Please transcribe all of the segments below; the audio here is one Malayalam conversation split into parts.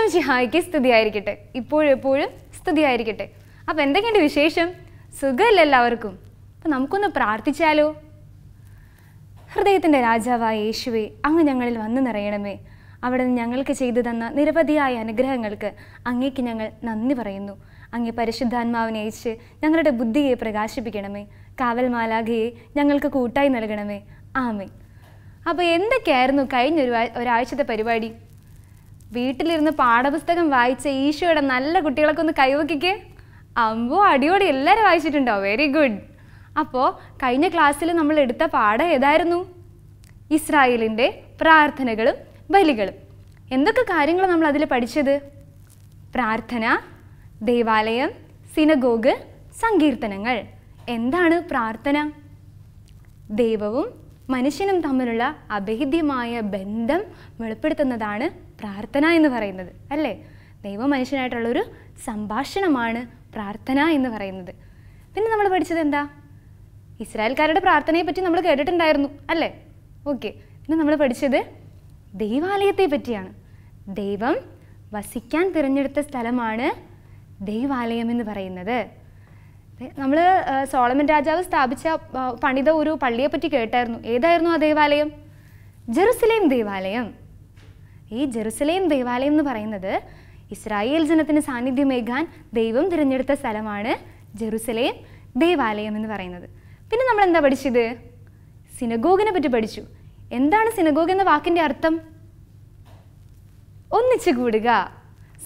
എല്ലാം ഷിഹായിക്ക് സ്തുതിയായിരിക്കട്ടെ ഇപ്പോഴെപ്പോഴും സ്തുതിയായിരിക്കട്ടെ അപ്പോൾ എന്തൊക്കെയുണ്ട് വിശേഷം സുഖമല്ല എല്ലാവർക്കും അപ്പം നമുക്കൊന്ന് പ്രാർത്ഥിച്ചാലോ ഹൃദയത്തിൻ്റെ രാജാവായ യേശുവെ അങ്ങ് ഞങ്ങളിൽ വന്നു നിറയണമേ അവിടെ നിന്ന് ഞങ്ങൾക്ക് ചെയ്തു തന്ന നിരവധിയായ അനുഗ്രഹങ്ങൾക്ക് അങ്ങേക്ക് ഞങ്ങൾ നന്ദി പറയുന്നു അങ്ങേ പരിശുദ്ധാത്മാവിനെ അയച്ച് ഞങ്ങളുടെ ബുദ്ധിയെ പ്രകാശിപ്പിക്കണമേ കാവൽ മാലാഖയെ ഞങ്ങൾക്ക് കൂട്ടായി നൽകണമേ ആമേ അപ്പോൾ എന്തൊക്കെയായിരുന്നു കഴിഞ്ഞ ഒരു ഒരാഴ്ചത്തെ പരിപാടി വീട്ടിലിരുന്ന് പാഠപുസ്തകം വായിച്ച ഈശോയുടെ നല്ല കുട്ടികളൊക്കെ ഒന്ന് കൈവക്കിക്ക് അമ്പോ അടിയോടി എല്ലാവരും വായിച്ചിട്ടുണ്ടോ വെരി ഗുഡ് അപ്പോൾ കഴിഞ്ഞ ക്ലാസ്സിൽ നമ്മൾ എടുത്ത പാഠം ഏതായിരുന്നു ഇസ്രായേലിൻ്റെ പ്രാർത്ഥനകളും ബലികളും എന്തൊക്കെ കാര്യങ്ങൾ നമ്മൾ അതിൽ പഠിച്ചത് പ്രാർത്ഥന ദേവാലയം സിനഗോഗ് സങ്കീർത്തനങ്ങൾ എന്താണ് പ്രാർത്ഥന ദൈവവും മനുഷ്യനും തമ്മിലുള്ള അഭേദ്യമായ ബന്ധം വെളിപ്പെടുത്തുന്നതാണ് പ്രാർത്ഥന എന്ന് പറയുന്നത് അല്ലേ മനുഷ്യനായിട്ടുള്ളൊരു സംഭാഷണമാണ് പ്രാർത്ഥന എന്ന് പറയുന്നത് പിന്നെ നമ്മൾ പഠിച്ചത് എന്താ ഇസ്രായേൽക്കാരുടെ പ്രാർത്ഥനയെ പറ്റി നമ്മൾ കേട്ടിട്ടുണ്ടായിരുന്നു അല്ലേ ഓക്കെ പിന്നെ നമ്മൾ പഠിച്ചത് ദൈവാലയത്തെ പറ്റിയാണ് ദൈവം വസിക്കാൻ തിരഞ്ഞെടുത്ത സ്ഥലമാണ് ദൈവാലയം എന്ന് പറയുന്നത് നമ്മൾ സോളമൻ രാജാവ് സ്ഥാപിച്ച പണിത ഒരു പള്ളിയെപ്പറ്റി കേട്ടായിരുന്നു ഏതായിരുന്നു ആ ദേവാലയം ജെറുസലേം ദേവാലയം ഈ ജെറുസലേം ദേവാലയം എന്ന് പറയുന്നത് ഇസ്രായേൽ ജനത്തിന് സാന്നിധ്യമേകാൻ ദൈവം തിരഞ്ഞെടുത്ത സ്ഥലമാണ് ജെറുസലേം ദേവാലയം എന്ന് പറയുന്നത് പിന്നെ നമ്മൾ എന്താ പഠിച്ചത് സിനഗോഗിനെ പറ്റി പഠിച്ചു എന്താണ് സിനഗോഗ് എന്ന വാക്കിൻ്റെ അർത്ഥം ഒന്നിച്ചു കൂടുക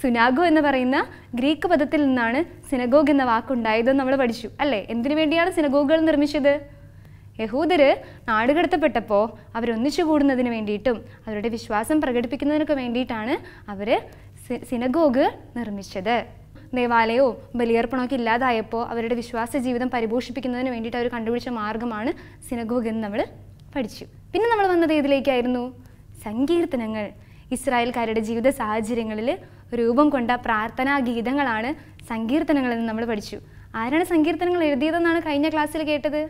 സുനാഗോ എന്ന് പറയുന്ന ഗ്രീക്ക് പദത്തിൽ നിന്നാണ് സിനഗോഗ് എന്ന വാക്കുണ്ടായതെന്ന് നമ്മൾ പഠിച്ചു അല്ലേ എന്തിനു വേണ്ടിയാണ് സിനഗോഗുകൾ നിർമ്മിച്ചത് യഹൂദര് നാടുകടത്തപ്പെട്ടപ്പോൾ അവരൊന്നിച്ചു കൂടുന്നതിന് വേണ്ടിയിട്ടും അവരുടെ വിശ്വാസം പ്രകടിപ്പിക്കുന്നതിനൊക്കെ വേണ്ടിയിട്ടാണ് അവർ സിനഗോഗ് നിർമ്മിച്ചത് ദേവാലയവും ബലിയർപ്പണമൊക്കെ ഇല്ലാതായപ്പോൾ അവരുടെ വിശ്വാസ ജീവിതം പരിപോഷിപ്പിക്കുന്നതിന് വേണ്ടിയിട്ട് അവർ കണ്ടുപിടിച്ച മാർഗമാണ് സിനഗോഗ് എന്ന് നമ്മൾ പഠിച്ചു പിന്നെ നമ്മൾ വന്നത് ഇതിലേക്കായിരുന്നു സങ്കീർത്തനങ്ങൾ ഇസ്രായേൽക്കാരുടെ ജീവിത സാഹചര്യങ്ങളിൽ രൂപം കൊണ്ട പ്രാർത്ഥനാ ഗീതങ്ങളാണ് സങ്കീർത്തനങ്ങളെന്ന് നമ്മൾ പഠിച്ചു ആരാണ് സങ്കീർത്തനങ്ങൾ എഴുതിയതെന്നാണ് കഴിഞ്ഞ ക്ലാസ്സിൽ കേട്ടത്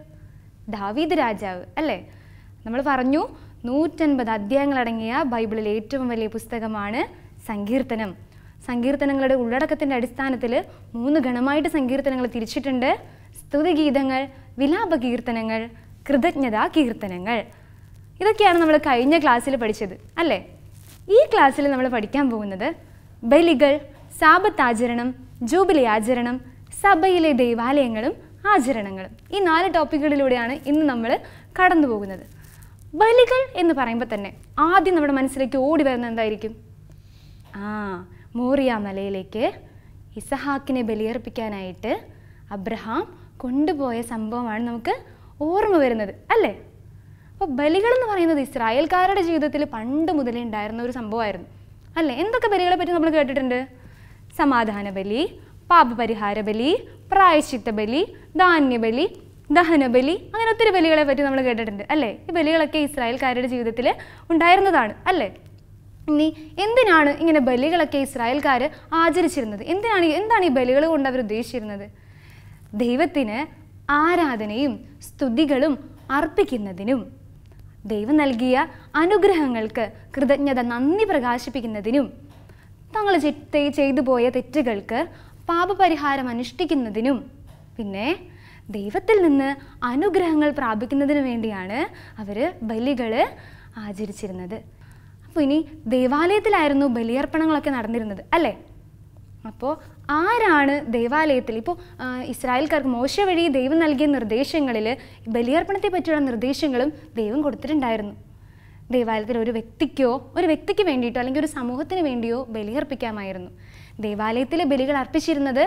ദാവീദ് രാജാവ് അല്ലേ നമ്മൾ പറഞ്ഞു നൂറ്റൻപത് അധ്യായങ്ങളടങ്ങിയ ബൈബിളിലെ ഏറ്റവും വലിയ പുസ്തകമാണ് സങ്കീർത്തനം സങ്കീർത്തനങ്ങളുടെ ഉള്ളടക്കത്തിൻ്റെ അടിസ്ഥാനത്തിൽ മൂന്ന് ഗണമായിട്ട് സങ്കീർത്തനങ്ങൾ തിരിച്ചിട്ടുണ്ട് സ്തുതിഗീതങ്ങൾ വിലാപകീർത്തനങ്ങൾ കൃതജ്ഞതാ കീർത്തനങ്ങൾ ഇതൊക്കെയാണ് നമ്മൾ കഴിഞ്ഞ ക്ലാസ്സിൽ പഠിച്ചത് അല്ലേ ഈ ക്ലാസ്സിൽ നമ്മൾ പഠിക്കാൻ പോകുന്നത് ബലികൾ സാപത്താചരണം ജൂബിലി ആചരണം സഭയിലെ ദൈവാലയങ്ങളും ആചരണങ്ങളും ഈ നാല് ടോപ്പിക്കുകളിലൂടെയാണ് ഇന്ന് നമ്മൾ കടന്നു പോകുന്നത് ബലികൾ എന്ന് പറയുമ്പോൾ തന്നെ ആദ്യം നമ്മുടെ മനസ്സിലേക്ക് ഓടി വരുന്ന എന്തായിരിക്കും ആ മോറിയ മലയിലേക്ക് ഇസഹാക്കിനെ ബലിയർപ്പിക്കാനായിട്ട് അബ്രഹാം കൊണ്ടുപോയ സംഭവമാണ് നമുക്ക് ഓർമ്മ വരുന്നത് അല്ലേ അപ്പോൾ ബലികൾ എന്ന് പറയുന്നത് ഇസ്രായേൽക്കാരുടെ ജീവിതത്തിൽ പണ്ട് മുതലേ ഉണ്ടായിരുന്ന ഒരു സംഭവമായിരുന്നു അല്ലേ എന്തൊക്കെ ബലികളെ പറ്റി നമ്മൾ കേട്ടിട്ടുണ്ട് സമാധാന ബലി പാപപരിഹാര ബലി പ്രായശ്ചിത്ത ബലി ധാന്യബലി ദഹനബലി അങ്ങനെ ഒത്തിരി ബലികളെ പറ്റി നമ്മൾ കേട്ടിട്ടുണ്ട് അല്ലേ ഈ ബലികളൊക്കെ ഇസ്രായേൽക്കാരുടെ ജീവിതത്തിൽ ഉണ്ടായിരുന്നതാണ് അല്ലേ ഇനി എന്തിനാണ് ഇങ്ങനെ ബലികളൊക്കെ ഇസ്രായേൽക്കാർ ആചരിച്ചിരുന്നത് എന്തിനാണ് എന്താണ് ഈ ബലികൾ കൊണ്ട് അവർ ഉദ്ദേശിച്ചിരുന്നത് ദൈവത്തിന് ആരാധനയും സ്തുതികളും അർപ്പിക്കുന്നതിനും ദൈവം നൽകിയ അനുഗ്രഹങ്ങൾക്ക് കൃതജ്ഞത നന്ദി പ്രകാശിപ്പിക്കുന്നതിനും തങ്ങൾ ചെയ്തു പോയ തെറ്റുകൾക്ക് പാപപരിഹാരം അനുഷ്ഠിക്കുന്നതിനും പിന്നെ ദൈവത്തിൽ നിന്ന് അനുഗ്രഹങ്ങൾ പ്രാപിക്കുന്നതിനു വേണ്ടിയാണ് അവർ ബലികൾ ആചരിച്ചിരുന്നത് അപ്പോൾ ഇനി ദേവാലയത്തിലായിരുന്നു ബലിയർപ്പണങ്ങളൊക്കെ നടന്നിരുന്നത് അല്ലേ അപ്പോൾ ആരാണ് ദേവാലയത്തിൽ ഇപ്പോൾ ഇസ്രായേൽക്കാർക്ക് മോശ വഴി ദൈവം നൽകിയ നിർദ്ദേശങ്ങളിൽ ബലിയർപ്പണത്തെ പറ്റിയുള്ള നിർദ്ദേശങ്ങളും ദൈവം കൊടുത്തിട്ടുണ്ടായിരുന്നു ദേവാലയത്തിൽ ഒരു വ്യക്തിക്കോ ഒരു വ്യക്തിക്ക് വേണ്ടിയിട്ടോ അല്ലെങ്കിൽ ഒരു സമൂഹത്തിന് വേണ്ടിയോ ബലിയർപ്പിക്കാമായിരുന്നു ദേവാലയത്തിലെ ബലികൾ അർപ്പിച്ചിരുന്നത്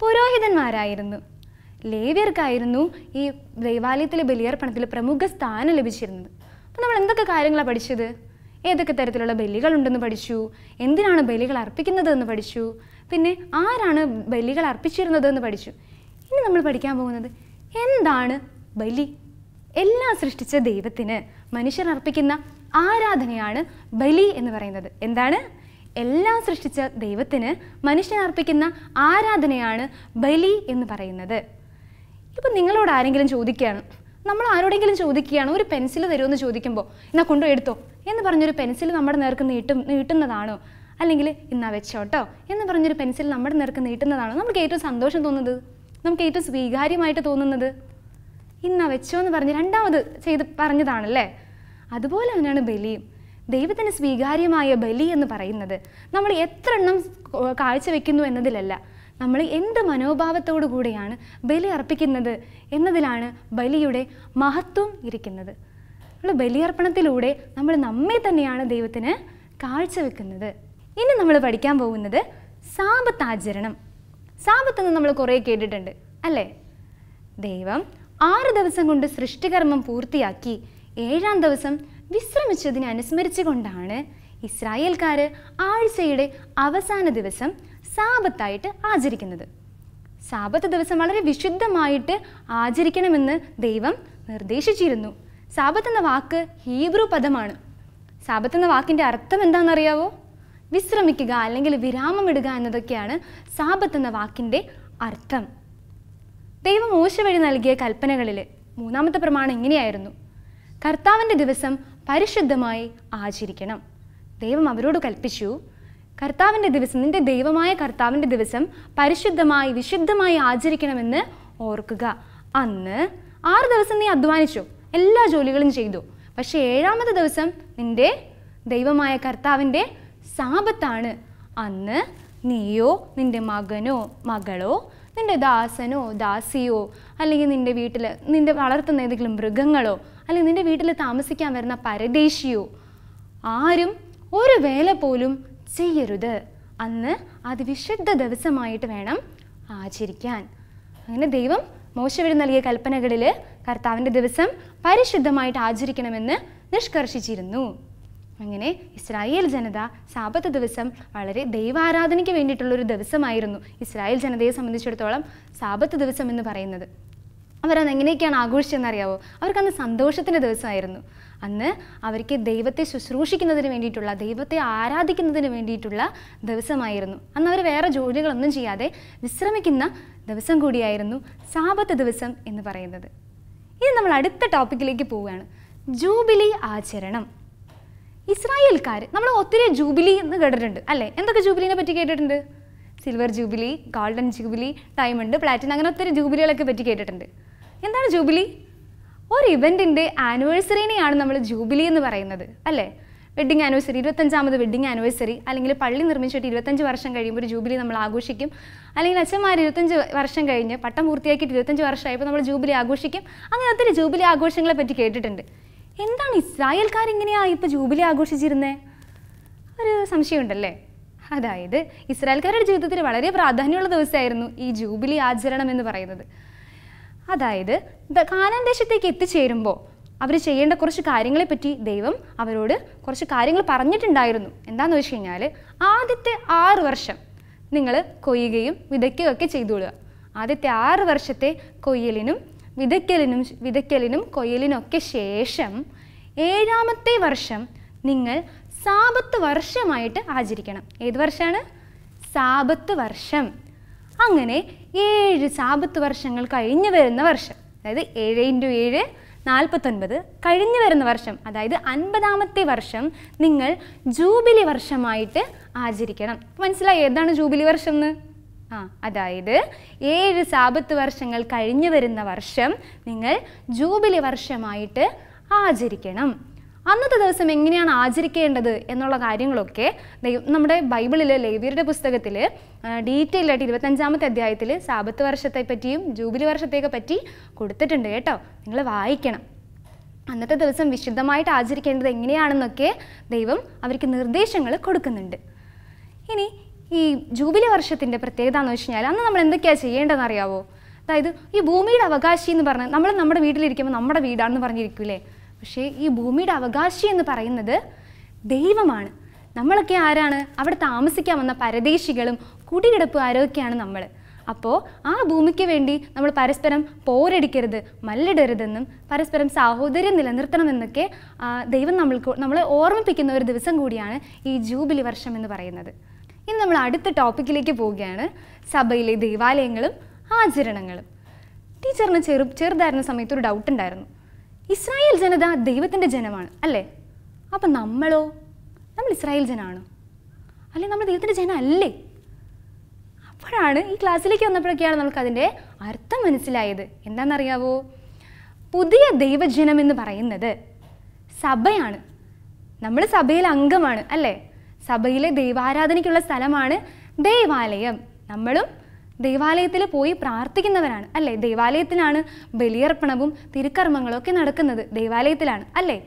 പുരോഹിതന്മാരായിരുന്നു ലേവ്യർക്കായിരുന്നു ഈ ദേവാലയത്തിലെ ബലിയർപ്പണത്തിൽ പ്രമുഖ സ്ഥാനം ലഭിച്ചിരുന്നത് അപ്പോൾ നമ്മൾ എന്തൊക്കെ കാര്യങ്ങളാണ് പഠിച്ചത് ഏതൊക്കെ തരത്തിലുള്ള ബലികളുണ്ടെന്ന് പഠിച്ചു എന്തിനാണ് ബലികൾ അർപ്പിക്കുന്നത് എന്ന് പഠിച്ചു പിന്നെ ആരാണ് ബലികൾ അർപ്പിച്ചിരുന്നത് എന്ന് പഠിച്ചു ഇനി നമ്മൾ പഠിക്കാൻ പോകുന്നത് എന്താണ് ബലി എല്ലാം സൃഷ്ടിച്ച ദൈവത്തിന് മനുഷ്യർ അർപ്പിക്കുന്ന ആരാധനയാണ് ബലി എന്ന് പറയുന്നത് എന്താണ് എല്ലാം സൃഷ്ടിച്ച ദൈവത്തിന് മനുഷ്യൻ അർപ്പിക്കുന്ന ആരാധനയാണ് ബലി എന്ന് പറയുന്നത് ഇപ്പം നിങ്ങളോട് ആരെങ്കിലും ചോദിക്കുകയാണ് നമ്മൾ ആരോടെങ്കിലും ചോദിക്കുകയാണ് ഒരു പെൻസിൽ തരുമെന്ന് ചോദിക്കുമ്പോൾ എന്നാൽ കൊണ്ടുപോയി എടുത്തോ എന്ന് പറഞ്ഞൊരു പെൻസിൽ നമ്മുടെ നേർക്ക് നീട്ടും നീട്ടുന്നതാണോ അല്ലെങ്കിൽ ഇന്നാ വെച്ചോട്ടോ എന്ന് പറഞ്ഞൊരു പെൻസിൽ നമ്മുടെ നിരക്ക് നീട്ടുന്നതാണോ നമുക്ക് ഏറ്റവും സന്തോഷം തോന്നുന്നത് നമുക്ക് ഏറ്റവും സ്വീകാര്യമായിട്ട് തോന്നുന്നത് ഇന്നാ വെച്ചോ എന്ന് പറഞ്ഞ് രണ്ടാമത് ചെയ്ത് പറഞ്ഞതാണല്ലേ അതുപോലെ തന്നെയാണ് ബലിയും ദൈവത്തിന് സ്വീകാര്യമായ ബലി എന്ന് പറയുന്നത് നമ്മൾ എത്ര എണ്ണം കാഴ്ചവെക്കുന്നു എന്നതിലല്ല നമ്മൾ എന്ത് മനോഭാവത്തോടു കൂടെയാണ് ബലി അർപ്പിക്കുന്നത് എന്നതിലാണ് ബലിയുടെ മഹത്വം ഇരിക്കുന്നത് നമ്മൾ ബലിയർപ്പണത്തിലൂടെ നമ്മൾ നമ്മെ തന്നെയാണ് ദൈവത്തിന് കാഴ്ചവെക്കുന്നത് ഇനി നമ്മൾ പഠിക്കാൻ പോകുന്നത് സാപത്താചരണം സാപത്തെന്ന് നമ്മൾ കുറേ കേട്ടിട്ടുണ്ട് അല്ലേ ദൈവം ആറ് ദിവസം കൊണ്ട് സൃഷ്ടികർമ്മം പൂർത്തിയാക്കി ഏഴാം ദിവസം വിശ്രമിച്ചതിനെ അനുസ്മരിച്ചുകൊണ്ടാണ് ഇസ്രായേൽക്കാർ ആഴ്ചയുടെ അവസാന ദിവസം സാപത്തായിട്ട് ആചരിക്കുന്നത് സാപത്ത് ദിവസം വളരെ വിശുദ്ധമായിട്ട് ആചരിക്കണമെന്ന് ദൈവം നിർദ്ദേശിച്ചിരുന്നു സാപത്ത് എന്ന വാക്ക് ഹീബ്രു പദമാണ് സാപത്ത് എന്ന വാക്കിൻ്റെ അർത്ഥം എന്താണെന്നറിയാവോ വിശ്രമിക്കുക അല്ലെങ്കിൽ വിരാമമിടുക എന്നതൊക്കെയാണ് സാപത്ത് എന്ന വാക്കിൻ്റെ അർത്ഥം ദൈവം മോശ വഴി നൽകിയ കൽപ്പനകളിൽ മൂന്നാമത്തെ പ്രമാണം ഇങ്ങനെയായിരുന്നു കർത്താവിൻ്റെ ദിവസം പരിശുദ്ധമായി ആചരിക്കണം ദൈവം അവരോട് കൽപ്പിച്ചു കർത്താവിൻ്റെ ദിവസം നിന്റെ ദൈവമായ കർത്താവിൻ്റെ ദിവസം പരിശുദ്ധമായി വിശുദ്ധമായി ആചരിക്കണമെന്ന് ഓർക്കുക അന്ന് ആറ് ദിവസം നീ അധ്വാനിച്ചു എല്ലാ ജോലികളും ചെയ്തു പക്ഷേ ഏഴാമത്തെ ദിവസം നിന്റെ ദൈവമായ കർത്താവിൻ്റെ സാപത്താണ് അന്ന് നീയോ നിൻ്റെ മകനോ മകളോ നിൻ്റെ ദാസനോ ദാസിയോ അല്ലെങ്കിൽ നിൻ്റെ വീട്ടിൽ നിൻ്റെ വളർത്തുന്ന ഏതെങ്കിലും മൃഗങ്ങളോ അല്ലെങ്കിൽ നിൻ്റെ വീട്ടിൽ താമസിക്കാൻ വരുന്ന പരദേശിയോ ആരും ഒരു വേല പോലും ചെയ്യരുത് അന്ന് അത് വിശുദ്ധ ദിവസമായിട്ട് വേണം ആചരിക്കാൻ അങ്ങനെ ദൈവം മോശവിന് നൽകിയ കൽപ്പനകളിൽ കർത്താവിൻ്റെ ദിവസം പരിശുദ്ധമായിട്ട് ആചരിക്കണമെന്ന് നിഷ്കർഷിച്ചിരുന്നു അങ്ങനെ ഇസ്രായേൽ ജനത സാപത്ത് ദിവസം വളരെ ദൈവാരാധനയ്ക്ക് വേണ്ടിയിട്ടുള്ളൊരു ദിവസമായിരുന്നു ഇസ്രായേൽ ജനതയെ സംബന്ധിച്ചിടത്തോളം സാപത്ത് ദിവസം എന്ന് പറയുന്നത് അവരത് എങ്ങനെയൊക്കെയാണ് ആഘോഷിച്ചതെന്ന് അറിയാവോ അവർക്കന്ന് സന്തോഷത്തിൻ്റെ ദിവസമായിരുന്നു അന്ന് അവർക്ക് ദൈവത്തെ ശുശ്രൂഷിക്കുന്നതിന് വേണ്ടിയിട്ടുള്ള ദൈവത്തെ ആരാധിക്കുന്നതിന് വേണ്ടിയിട്ടുള്ള ദിവസമായിരുന്നു അന്ന് അവർ വേറെ ജോലികളൊന്നും ചെയ്യാതെ വിശ്രമിക്കുന്ന ദിവസം കൂടിയായിരുന്നു സാപത്ത് ദിവസം എന്ന് പറയുന്നത് ഇനി നമ്മൾ അടുത്ത ടോപ്പിക്കിലേക്ക് പോവുകയാണ് ജൂബിലി ആചരണം ഇസ്രായേൽക്കാർ നമ്മൾ ഒത്തിരി ജൂബിലി എന്ന് കേട്ടിട്ടുണ്ട് അല്ലേ എന്തൊക്കെ ജൂബിലിനെ പറ്റി കേട്ടിട്ടുണ്ട് silver jubilee golden jubilee diamond platinum അങ്ങനെ ഒത്തിരി ജൂബിലികളൊക്കെ പറ്റി കേട്ടിട്ടുണ്ട് എന്താണ് ജൂബിലി ഒരു ഇവൻറ്റിൻ്റെ ആനിവേഴ്സറിനെയാണ് നമ്മൾ ജൂബിലി എന്ന് പറയുന്നത് അല്ലേ വെഡ്ഡിങ് ആനിവേഴ്സറി ഇരുപത്തഞ്ചാമത് വെഡ്ഡിങ് ആനിവേഴ്സറി അല്ലെങ്കിൽ പള്ളി നിർമ്മിച്ചിട്ട് ഇരുപത്തഞ്ച് വർഷം കഴിയുമ്പോൾ ഒരു ജൂബിലി നമ്മൾ ആഘോഷിക്കും അല്ലെങ്കിൽ അച്ഛന്മാർ ഇരുപത്തഞ്ച് വർഷം കഴിഞ്ഞ് പട്ടം പൂർത്തിയാക്കിയിട്ട് ഇരുപത്തഞ്ച് വർഷമായപ്പോൾ നമ്മൾ ജൂബിലി ആഘോഷിക്കും അങ്ങനെ ഒത്തിരി ജൂബിലി ആഘോഷങ്ങളെ പറ്റി കേട്ടിട്ടുണ്ട് എന്താണ് ഇസ്രായേൽക്കാർ ഇങ്ങനെയാ ഇപ്പൊ ജൂബിലി ആഘോഷിച്ചിരുന്നത് ഒരു സംശയമുണ്ടല്ലേ അതായത് ഇസ്രായേൽക്കാരുടെ ജീവിതത്തിൽ വളരെ പ്രാധാന്യമുള്ള ദിവസമായിരുന്നു ഈ ജൂബിലി ആചരണം എന്ന് പറയുന്നത് അതായത് കാനാൻ ദേശത്തേക്ക് എത്തിച്ചേരുമ്പോൾ അവർ ചെയ്യേണ്ട കുറച്ച് കാര്യങ്ങളെപ്പറ്റി ദൈവം അവരോട് കുറച്ച് കാര്യങ്ങൾ പറഞ്ഞിട്ടുണ്ടായിരുന്നു എന്താണെന്ന് വെച്ച് കഴിഞ്ഞാൽ ആദ്യത്തെ ആറ് വർഷം നിങ്ങൾ കൊയ്യുകയും വിതയ്ക്കുകയൊക്കെ ചെയ്തു കൊടുക്കുക ആദ്യത്തെ ആറ് വർഷത്തെ കൊയ്യലിനും വിതയ്ക്കലിനും വിതയ്ക്കലിനും കൊയ്യലിനൊക്കെ ശേഷം ഏഴാമത്തെ വർഷം നിങ്ങൾ സാപത്ത് വർഷമായിട്ട് ആചരിക്കണം ഏത് വർഷമാണ് സാപത്ത് വർഷം അങ്ങനെ ഏഴ് സാപത്ത് വർഷങ്ങൾ കഴിഞ്ഞു വരുന്ന വർഷം അതായത് ഏഴ് ഇൻറ്റു ഏഴ് നാൽപ്പത്തൊൻപത് കഴിഞ്ഞു വരുന്ന വർഷം അതായത് അൻപതാമത്തെ വർഷം നിങ്ങൾ ജൂബിലി വർഷമായിട്ട് ആചരിക്കണം മനസ്സിലായി ഏതാണ് ജൂബിലി വർഷം എന്ന് ആ അതായത് ഏഴ് സാപത്ത് വർഷങ്ങൾ കഴിഞ്ഞു വരുന്ന വർഷം നിങ്ങൾ ജൂബിലി വർഷമായിട്ട് ആചരിക്കണം അന്നത്തെ ദിവസം എങ്ങനെയാണ് ആചരിക്കേണ്ടത് എന്നുള്ള കാര്യങ്ങളൊക്കെ നമ്മുടെ ബൈബിളിൽ ലേവിയരുടെ പുസ്തകത്തിൽ ഡീറ്റെയിൽ ആയിട്ട് ഇരുപത്തഞ്ചാമത്തെ അധ്യായത്തിൽ സാപത്ത് വർഷത്തെ പറ്റിയും ജൂബിലി വർഷത്തെയൊക്കെ പറ്റി കൊടുത്തിട്ടുണ്ട് കേട്ടോ നിങ്ങൾ വായിക്കണം അന്നത്തെ ദിവസം വിശുദ്ധമായിട്ട് ആചരിക്കേണ്ടത് എങ്ങനെയാണെന്നൊക്കെ ദൈവം അവർക്ക് നിർദ്ദേശങ്ങൾ കൊടുക്കുന്നുണ്ട് ഇനി ഈ ജൂബിലി വർഷത്തിൻ്റെ പ്രത്യേകത എന്ന് വെച്ച് കഴിഞ്ഞാൽ അന്ന് നമ്മൾ എന്തൊക്കെയാണ് ചെയ്യേണ്ടതെന്ന് അറിയാവോ അതായത് ഈ ഭൂമിയുടെ അവകാശി എന്ന് പറഞ്ഞാൽ നമ്മൾ നമ്മുടെ വീട്ടിലിരിക്കുമ്പോൾ നമ്മുടെ വീടാണെന്ന് പറഞ്ഞിരിക്കൂലേ പക്ഷേ ഈ ഭൂമിയുടെ അവകാശി എന്ന് പറയുന്നത് ദൈവമാണ് നമ്മളൊക്കെ ആരാണ് അവിടെ താമസിക്കാൻ വന്ന പരദേശികളും കുടികിടപ്പുകാരൊക്കെയാണ് നമ്മൾ അപ്പോൾ ആ ഭൂമിക്ക് വേണ്ടി നമ്മൾ പരസ്പരം പോരടിക്കരുത് മല്ലിടരുതെന്നും പരസ്പരം സാഹോദര്യം നിലനിർത്തണമെന്നൊക്കെ ദൈവം നമ്മൾക്ക് നമ്മളെ ഓർമ്മിപ്പിക്കുന്ന ഒരു ദിവസം കൂടിയാണ് ഈ ജൂബിലി വർഷം എന്ന് പറയുന്നത് ഇന്ന് നമ്മൾ അടുത്ത ടോപ്പിക്കിലേക്ക് പോവുകയാണ് സഭയിലെ ദേവാലയങ്ങളും ആചരണങ്ങളും ടീച്ചറിന് ചെറു ചെറുതായിരുന്ന സമയത്ത് ഒരു ഡൗട്ട് ഉണ്ടായിരുന്നു ഇസ്രായേൽ ജനത ദൈവത്തിൻ്റെ ജനമാണ് അല്ലേ അപ്പം നമ്മളോ നമ്മൾ ഇസ്രായേൽ ജനമാണോ അല്ലെ നമ്മൾ ദൈവത്തിൻ്റെ ജനം അല്ലേ അപ്പോഴാണ് ഈ ക്ലാസ്സിലേക്ക് വന്നപ്പോഴൊക്കെയാണ് നമുക്കതിൻ്റെ അർത്ഥം മനസ്സിലായത് എന്താണെന്നറിയാവോ പുതിയ ദൈവജനം എന്ന് പറയുന്നത് സഭയാണ് നമ്മൾ സഭയിൽ അംഗമാണ് അല്ലേ സഭയിലെ ദൈവാരാധനയ്ക്കുള്ള സ്ഥലമാണ് ദൈവാലയം നമ്മളും ദൈവാലയത്തിൽ പോയി പ്രാർത്ഥിക്കുന്നവരാണ് അല്ലേ ദൈവാലയത്തിലാണ് ബലിയർപ്പണവും തിരുക്കർമ്മങ്ങളും ഒക്കെ നടക്കുന്നത് ദൈവാലയത്തിലാണ് അല്ലേ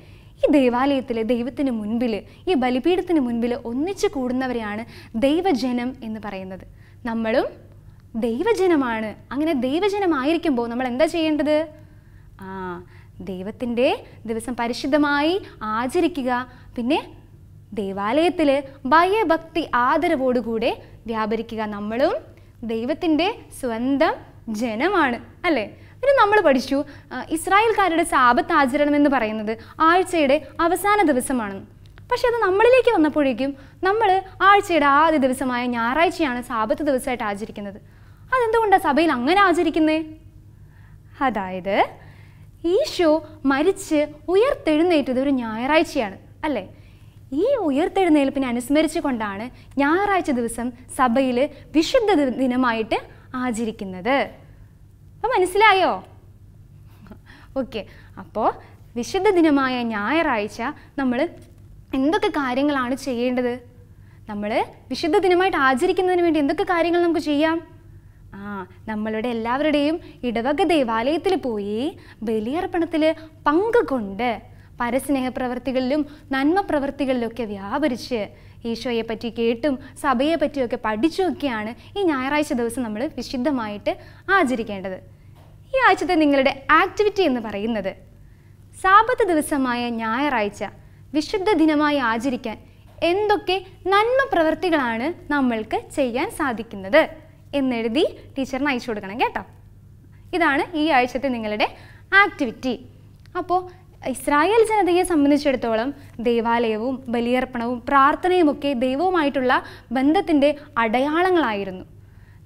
ഈ ദേവാലയത്തിലെ ദൈവത്തിന് മുൻപിൽ ഈ ബലിപീഠത്തിന് മുൻപിൽ ഒന്നിച്ചു കൂടുന്നവരെയാണ് ദൈവജനം എന്ന് പറയുന്നത് നമ്മളും ദൈവജനമാണ് അങ്ങനെ ദൈവജനമായിരിക്കുമ്പോൾ നമ്മൾ എന്താ ചെയ്യേണ്ടത് ആ ദൈവത്തിൻ്റെ ദിവസം പരിശുദ്ധമായി ആചരിക്കുക പിന്നെ ദേവാലയത്തിൽ ഭയഭക്തി ആദരവോടുകൂടെ വ്യാപരിക്കുക നമ്മളും ദൈവത്തിൻ്റെ സ്വന്തം ജനമാണ് അല്ലേ പിന്നെ നമ്മൾ പഠിച്ചു ഇസ്രായേൽക്കാരുടെ സാപത്ത് ആചരണം എന്ന് പറയുന്നത് ആഴ്ചയുടെ അവസാന ദിവസമാണ് പക്ഷെ അത് നമ്മളിലേക്ക് വന്നപ്പോഴേക്കും നമ്മൾ ആഴ്ചയുടെ ആദ്യ ദിവസമായ ഞായറാഴ്ചയാണ് സാപത്ത് ദിവസമായിട്ട് ആചരിക്കുന്നത് അതെന്തുകൊണ്ടാണ് സഭയിൽ അങ്ങനെ ആചരിക്കുന്നത് അതായത് ഈശോ മരിച്ച് ഉയർത്തെഴുന്നേറ്റത് ഒരു ഞായറാഴ്ചയാണ് അല്ലേ ഈ ഉയർത്തെഴുന്നേൽപ്പിനെ അനുസ്മരിച്ചുകൊണ്ടാണ് ഞായറാഴ്ച ദിവസം സഭയിൽ വിശുദ്ധ ദിനമായിട്ട് ആചരിക്കുന്നത് അപ്പോൾ മനസ്സിലായോ ഓക്കെ അപ്പോൾ വിശുദ്ധ ദിനമായ ഞായറാഴ്ച നമ്മൾ എന്തൊക്കെ കാര്യങ്ങളാണ് ചെയ്യേണ്ടത് നമ്മൾ വിശുദ്ധ ദിനമായിട്ട് ആചരിക്കുന്നതിന് വേണ്ടി എന്തൊക്കെ കാര്യങ്ങൾ നമുക്ക് ചെയ്യാം ആ നമ്മളുടെ എല്ലാവരുടെയും ഇടവക ദേവാലയത്തിൽ പോയി ബലിയർപ്പണത്തിൽ പങ്കുകൊണ്ട് പരസ്നേഹപ്രവർത്തികളിലും നന്മ പ്രവർത്തികളിലൊക്കെ വ്യാപരിച്ച് ഈശോയെ പറ്റി കേട്ടും സഭയെ പറ്റിയൊക്കെ പഠിച്ചുമൊക്കെയാണ് ഈ ഞായറാഴ്ച ദിവസം നമ്മൾ വിശുദ്ധമായിട്ട് ആചരിക്കേണ്ടത് ഈ ആഴ്ചത്തെ നിങ്ങളുടെ ആക്ടിവിറ്റി എന്ന് പറയുന്നത് സാപത്ത് ദിവസമായ ഞായറാഴ്ച വിശുദ്ധ ദിനമായി ആചരിക്കാൻ എന്തൊക്കെ നന്മ പ്രവർത്തികളാണ് നമ്മൾക്ക് ചെയ്യാൻ സാധിക്കുന്നത് എന്നെഴുതി ടീച്ചറിന് അയച്ചു കൊടുക്കണം കേട്ടോ ഇതാണ് ഈ ആഴ്ചത്തെ നിങ്ങളുടെ ആക്ടിവിറ്റി അപ്പോൾ ഇസ്രായേൽ ജനതയെ സംബന്ധിച്ചിടത്തോളം ദേവാലയവും ബലിയർപ്പണവും പ്രാർത്ഥനയും ഒക്കെ ദൈവവുമായിട്ടുള്ള ബന്ധത്തിൻ്റെ അടയാളങ്ങളായിരുന്നു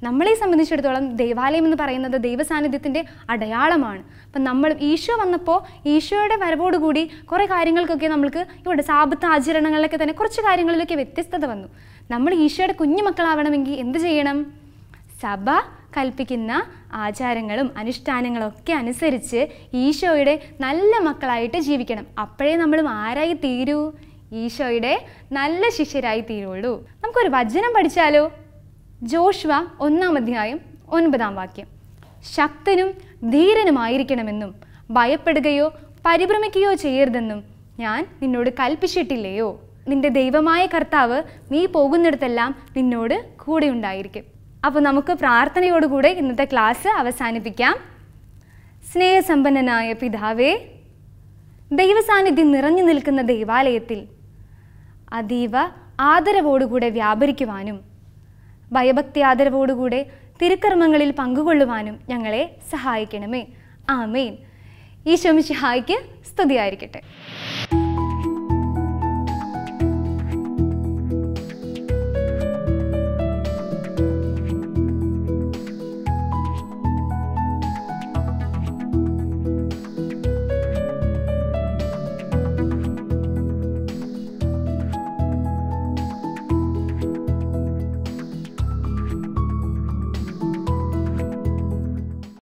നമ്മളെ സംബന്ധിച്ചിടത്തോളം ദേവാലയം എന്ന് പറയുന്നത് ദൈവസാന്നിധ്യത്തിൻ്റെ അടയാളമാണ് അപ്പം നമ്മൾ ഈശോ വന്നപ്പോൾ ഈശോയുടെ വരവോടുകൂടി കുറേ കാര്യങ്ങൾക്കൊക്കെ നമ്മൾക്ക് ഇവിടെ സാപത്ത് ആചരണങ്ങളിലൊക്കെ തന്നെ കുറച്ച് കാര്യങ്ങളിലൊക്കെ വ്യത്യസ്തത വന്നു നമ്മൾ ഈശോയുടെ കുഞ്ഞു മക്കളാവണമെങ്കിൽ എന്ത് ചെയ്യണം സഭ കൽപ്പിക്കുന്ന ആചാരങ്ങളും അനുഷ്ഠാനങ്ങളും ഒക്കെ അനുസരിച്ച് ഈശോയുടെ നല്ല മക്കളായിട്ട് ജീവിക്കണം അപ്പോഴേ നമ്മളും ആരായി തീരൂ ഈശോയുടെ നല്ല ശിഷ്യരായി തീരുള്ളൂ നമുക്കൊരു വചനം പഠിച്ചാലോ ജോഷ്വ ഒന്നാം അധ്യായം ഒൻപതാം വാക്യം ശക്തനും ധീരനുമായിരിക്കണമെന്നും ഭയപ്പെടുകയോ പരിഭ്രമിക്കുകയോ ചെയ്യരുതെന്നും ഞാൻ നിന്നോട് കൽപ്പിച്ചിട്ടില്ലയോ നിന്റെ ദൈവമായ കർത്താവ് നീ പോകുന്നിടത്തെല്ലാം നിന്നോട് കൂടെ ഉണ്ടായിരിക്കും അപ്പോൾ നമുക്ക് പ്രാർത്ഥനയോടുകൂടെ ഇന്നത്തെ ക്ലാസ് അവസാനിപ്പിക്കാം സ്നേഹസമ്പന്നനായ പിതാവേ ദൈവസാന്നിധ്യം നിറഞ്ഞു നിൽക്കുന്ന ദൈവാലയത്തിൽ അതീവ ആദരവോടുകൂടെ വ്യാപരിക്കുവാനും ഭയഭക്തി ആദരവോടുകൂടെ തിരുക്കർമ്മങ്ങളിൽ പങ്കുകൊള്ളുവാനും ഞങ്ങളെ സഹായിക്കണമേ ആമേൻ ഈശോ മിശിഹായ്ക്ക് സ്തുതിയായിരിക്കട്ടെ